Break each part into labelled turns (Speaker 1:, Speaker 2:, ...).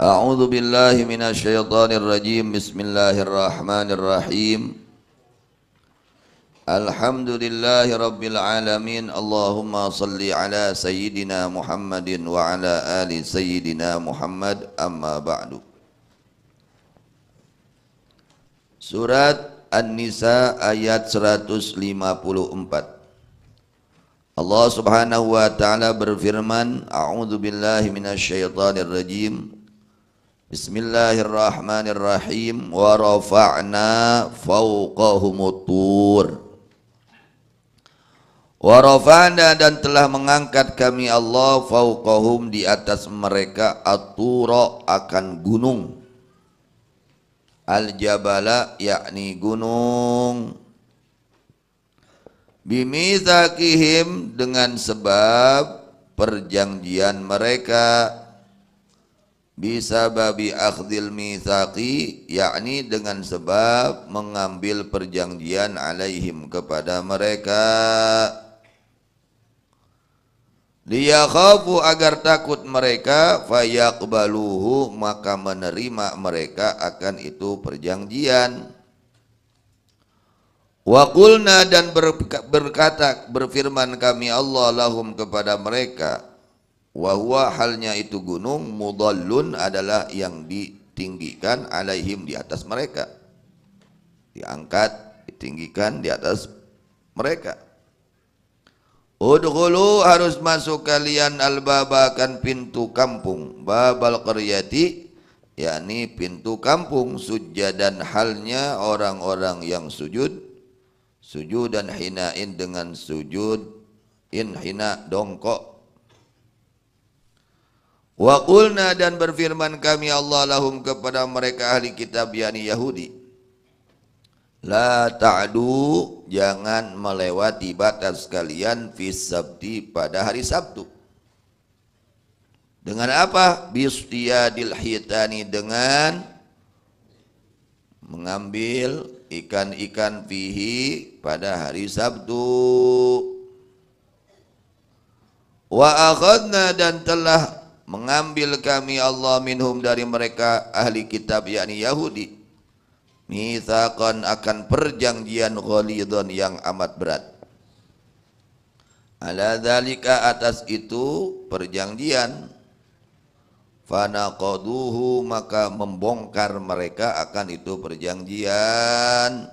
Speaker 1: أعوذ بالله من الشيطان الرجيم بسم الله الرحمن الرحيم الحمد لله رب العالمين اللهم صل على سيدنا محمد وعلى آل سيدنا محمد أما بعد سورة النساء nisa 154 Allah subhanahu wa ta'ala berfirman A'udhu billahi minasyaitanir rajim Bismillahirrahmanirrahim wa rafa'na fawqahumut tur wa rafa'na dan telah mengangkat kami Allah fawqahum di atas mereka atura akan gunung al jabala yakni gunung bimisakihim dengan sebab perjanjian mereka bisababi akhdil mithaqi yakni dengan sebab mengambil perjanjian alaihim kepada mereka dia khafu agar takut mereka fayaqbaluhu maka menerima mereka akan itu perjanjian Wakulna dan berkata berfirman kami Allah lahum kepada mereka Wahwa halnya itu gunung mudallun adalah yang ditinggikan alaihim di atas mereka. Diangkat, ditinggikan di atas mereka. Udhulu harus masuk kalian al-babakan pintu kampung. Babal qaryati yakni pintu kampung sujud dan halnya orang-orang yang sujud sujud dan hinain dengan sujud in hina dongkok Wa qulna dan berfirman kami Allah lahum kepada mereka ahli kitab yakni Yahudi. La ta'du jangan melewati batas kalian fi sabti pada hari Sabtu. Dengan apa? Bistiyadil hitani dengan mengambil ikan-ikan fihi pada hari Sabtu. Wa akhadna dan telah mengambil kami Allah minhum dari mereka ahli kitab yakni Yahudi mithaqan akan perjanjian ghalidhan yang amat berat ala dhalika atas itu perjanjian fanaqaduhu maka membongkar mereka akan itu perjanjian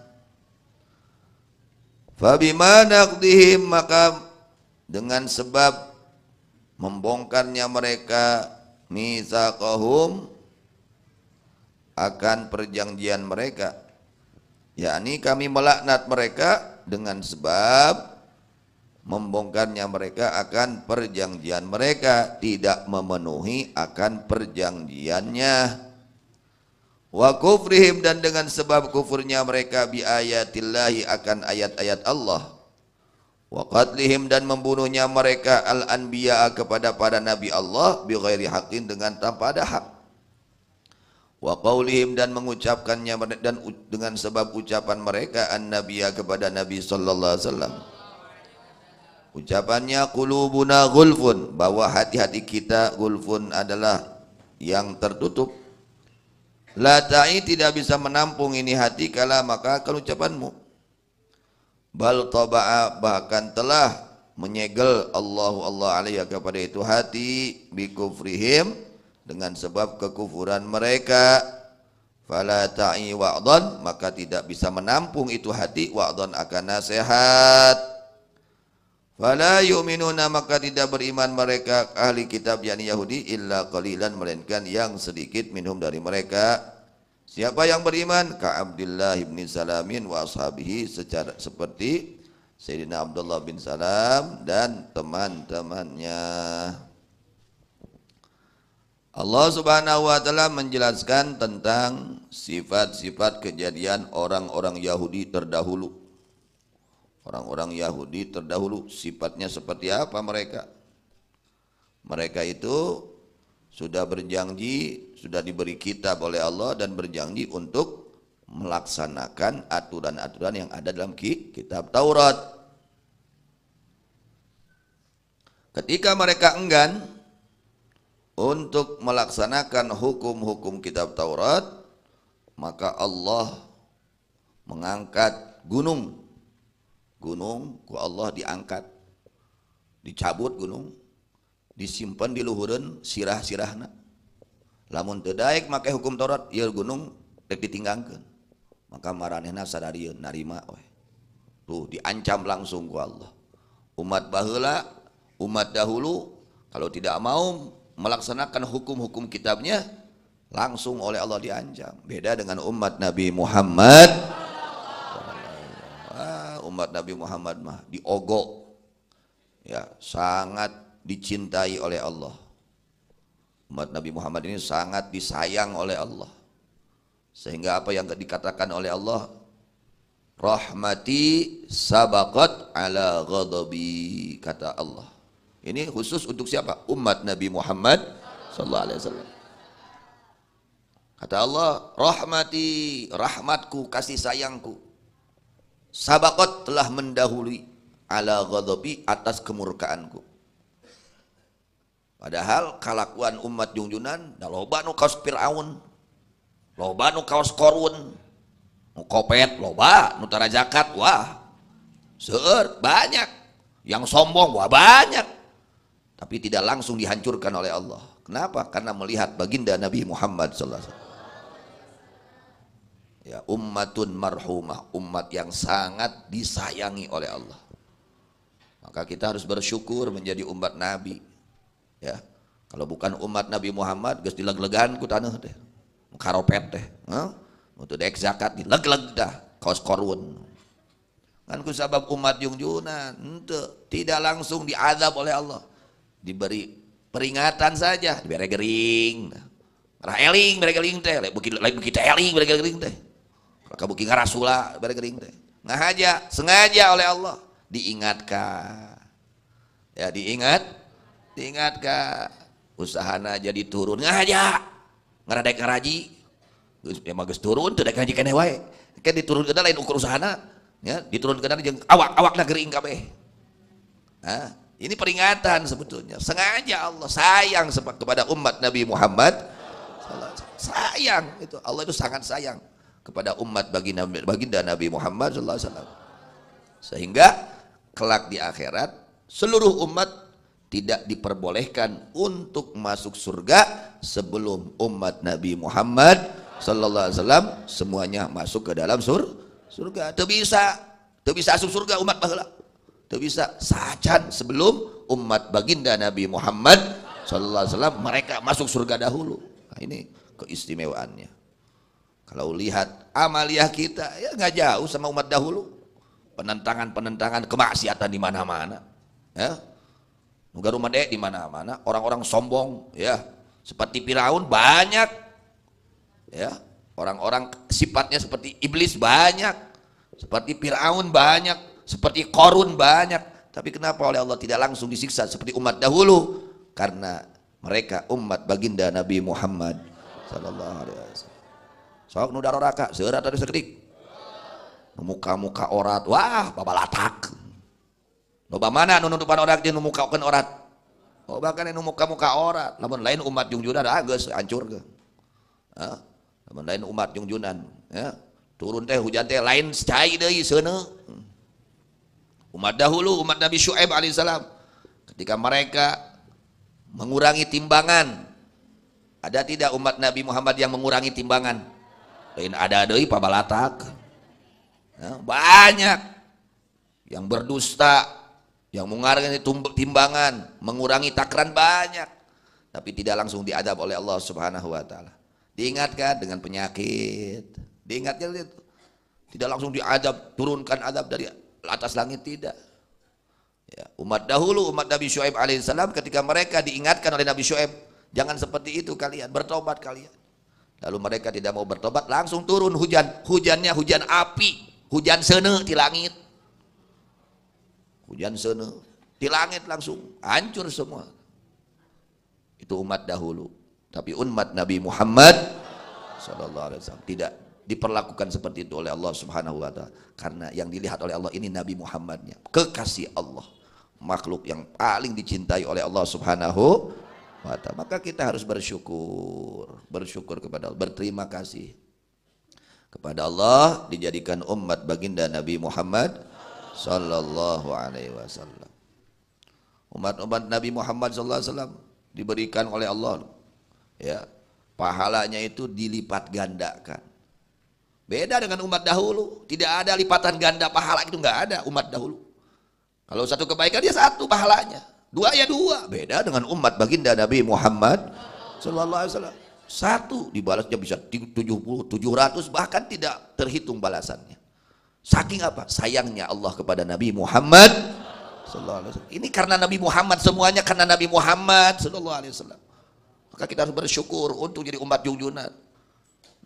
Speaker 1: fabima naqdihim maka dengan sebab membongkarnya mereka mitsaqahum akan perjanjian mereka yakni kami melaknat mereka dengan sebab membongkarnya mereka akan perjanjian mereka tidak memenuhi akan perjanjiannya wa kufrihim dan dengan sebab kufurnya mereka bi ayatillahi akan ayat-ayat Allah wa dan membunuhnya mereka al anbiya kepada para nabi Allah bi ghairi haqqin dengan tanpa ada hak wa qaulihim dan mengucapkannya dan dengan sebab ucapan mereka an nabiyya kepada nabi sallallahu alaihi wasallam ucapannya qulubuna gulfun bahwa hati-hati kita gulfun adalah yang tertutup la ta'i tidak bisa menampung ini hati kala maka kalau ucapanmu bal taba'a bahkan telah menyegel Allah Allah alaihi kepada itu hati kufrihim dengan sebab kekufuran mereka fala ta'i wa'dhan maka tidak bisa menampung itu hati wa'dhan akan nasihat fala yu'minuna maka tidak beriman mereka ahli kitab yakni Yahudi illa qalilan melainkan yang sedikit minhum dari mereka Siapa yang beriman? Ka Abdullah bin Salamin wa ashabihi secara seperti Sayyidina Abdullah bin Salam dan teman-temannya. Allah Subhanahu wa taala menjelaskan tentang sifat-sifat kejadian orang-orang Yahudi terdahulu. Orang-orang Yahudi terdahulu sifatnya seperti apa mereka? Mereka itu sudah berjanji sudah diberi kitab oleh Allah dan berjanji untuk melaksanakan aturan-aturan yang ada dalam kitab Taurat. Ketika mereka enggan untuk melaksanakan hukum-hukum kitab Taurat, maka Allah mengangkat gunung. Gunung ku Allah diangkat. Dicabut gunung, disimpan di luhurun sirah-sirahna lamun teu daek make hukum Taurat ieu gunung lebih ditinggangkeun maka maranehna sadarieu narima we tuh diancam langsung ku Allah umat baheula umat dahulu kalau tidak mau melaksanakan hukum-hukum kitabnya langsung oleh Allah diancam beda dengan umat Nabi Muhammad umat Nabi Muhammad mah diogok ya sangat dicintai oleh Allah Umat Nabi Muhammad ini sangat disayang oleh Allah. Sehingga apa yang dikatakan oleh Allah, rahmati sabakat ala ghadabi, kata Allah. Ini khusus untuk siapa? Umat Nabi Muhammad sallallahu alaihi wasallam. Kata Allah, rahmati, rahmatku, kasih sayangku. Sabakot telah mendahului ala ghadabi atas kemurkaanku. Padahal kalakuan umat jungjunan kalau loba nu kaos Firaun. Loba nu kaos Korun. Nu kopet loba nu tara zakat wah. seur banyak. Yang sombong wah banyak. Tapi tidak langsung dihancurkan oleh Allah. Kenapa? Karena melihat baginda Nabi Muhammad sallallahu Ya, ummatun marhumah, umat yang sangat disayangi oleh Allah. Maka kita harus bersyukur menjadi umat Nabi ya kalau bukan umat Nabi Muhammad geus dileg-legan ku tanah teh karopet teh untuk dek zakat dileg-leg dah kaos korun kan ku sabab umat jungjuna ente tidak langsung diazab oleh Allah diberi peringatan saja diberi gering rah eling mereka gering teh lagi bukit bukit eling mereka gering teh kalau kamu bukit ngarasula mereka gering teh ngaja sengaja oleh Allah diingatkan ya diingat Ingat ke usahana jadi turun ngaja, ngeradek ngaraji, ya magus turun tuh dek ngaji kene wae, kan diturun ke lain ukur usahana, ya diturun ke jeng awak awak negeri kabeh. Nah, ini peringatan sebetulnya, sengaja Allah sayang kepada umat Nabi Muhammad, sayang itu Allah itu sangat sayang kepada umat bagi Nabi baginda Nabi Muhammad alaihi wasallam, Sehingga kelak di akhirat seluruh umat tidak diperbolehkan untuk masuk surga sebelum umat Nabi Muhammad sallallahu alaihi wasallam semuanya masuk ke dalam sur surga. Tidak bisa, tidak bisa masuk surga umat baheula. Tidak bisa sajan sebelum umat baginda Nabi Muhammad sallallahu alaihi wasallam mereka masuk surga dahulu. Nah, ini keistimewaannya. Kalau lihat amaliah kita ya nggak jauh sama umat dahulu. Penentangan-penentangan kemaksiatan di mana-mana. Ya, Nuga rumah dek di mana-mana orang-orang sombong ya seperti Firaun banyak ya orang-orang sifatnya seperti iblis banyak seperti Firaun banyak seperti Korun banyak tapi kenapa oleh Allah tidak langsung disiksa seperti umat dahulu karena mereka umat baginda Nabi Muhammad sallallahu alaihi wasallam sok nu daroraka seurat tadi sekedik muka-muka orat wah babalatak loba mana Nunutupan nutupan orat jeung nu mukaokeun orat loba kan nu muka-muka orat lamun lain umat jungjunan ah geus hancur ke ah lamun lain umat jungjunan ya turun teh hujan teh lain cai deui seuneu umat dahulu umat Nabi Syuaib alaihissalam ketika mereka mengurangi timbangan ada tidak umat Nabi Muhammad yang mengurangi timbangan lain ada deui pabalatak ya, banyak yang berdusta yang mengurangi timbangan, mengurangi takaran banyak. Tapi tidak langsung diadab oleh Allah subhanahu wa ta'ala. Diingatkan dengan penyakit. Diingatkan itu. Tidak langsung diadab, turunkan adab dari atas langit, tidak. Ya, umat dahulu, umat Nabi Shu'aib alaihissalam ketika mereka diingatkan oleh Nabi Shu'aib, jangan seperti itu kalian, bertobat kalian. Lalu mereka tidak mau bertobat, langsung turun hujan. Hujannya hujan api, hujan seneng di langit hujan sana, di langit langsung, hancur semua. Itu umat dahulu. Tapi umat Nabi Muhammad Sallallahu Alaihi Wasallam tidak diperlakukan seperti itu oleh Allah Subhanahu Wa Taala. Karena yang dilihat oleh Allah ini Nabi Muhammadnya, kekasih Allah, makhluk yang paling dicintai oleh Allah Subhanahu Wa Taala. Maka kita harus bersyukur, bersyukur kepada Allah, berterima kasih kepada Allah dijadikan umat baginda Nabi Muhammad sallallahu alaihi wasallam. Umat-umat Nabi Muhammad sallallahu alaihi wasallam diberikan oleh Allah ya. Pahalanya itu dilipat gandakan. Beda dengan umat dahulu, tidak ada lipatan ganda pahala itu nggak ada umat dahulu. Kalau satu kebaikan dia ya satu pahalanya, dua ya dua. Beda dengan umat baginda Nabi Muhammad sallallahu alaihi wasallam. Satu dibalasnya bisa 70, 700 bahkan tidak terhitung balasannya. Saking apa? Sayangnya Allah kepada Nabi Muhammad Ini karena Nabi Muhammad semuanya karena Nabi Muhammad sallallahu alaihi wasallam. Maka kita harus bersyukur untuk jadi umat junjunan.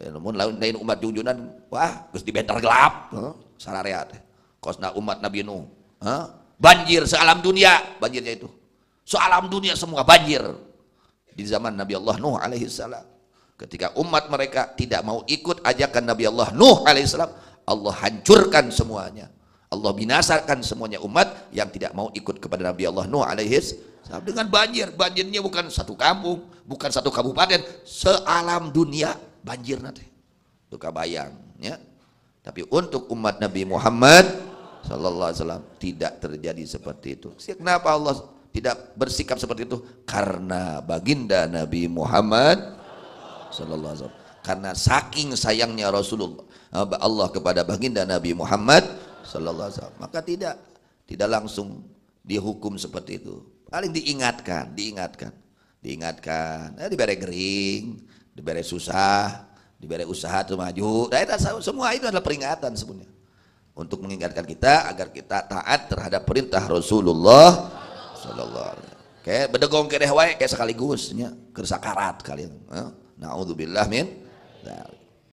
Speaker 1: namun lain umat junjunan, wah, terus dibentar gelap, salah rehat. Kosna umat Nabi Nuh, banjir sealam dunia, banjirnya itu. Sealam dunia semua banjir. Di zaman Nabi Allah Nuh alaihi salam. Ketika umat mereka tidak mau ikut ajakan Nabi Allah Nuh alaihi salam, Allah hancurkan semuanya. Allah binasakan semuanya umat yang tidak mau ikut kepada Nabi Allah Nuh alaihi dengan banjir. Banjirnya bukan satu kampung, bukan satu kabupaten, sealam dunia banjir nanti. luka bayang ya. Tapi untuk umat Nabi Muhammad sallallahu alaihi wasallam tidak terjadi seperti itu. Kenapa Allah tidak bersikap seperti itu? Karena baginda Nabi Muhammad sallallahu alaihi wasallam karena saking sayangnya Rasulullah eh, Allah kepada baginda Nabi Muhammad sallallahu alaihi wasallam maka tidak tidak langsung dihukum seperti itu paling diingatkan diingatkan diingatkan eh, diberi gering diberi susah diberi usaha itu maju nah, semua itu adalah peringatan sebenarnya untuk mengingatkan kita agar kita taat terhadap perintah Rasulullah sallallahu alaihi wasallam kayak bedegong kayak sekaligusnya kersakarat kalian eh, naudzubillah min that.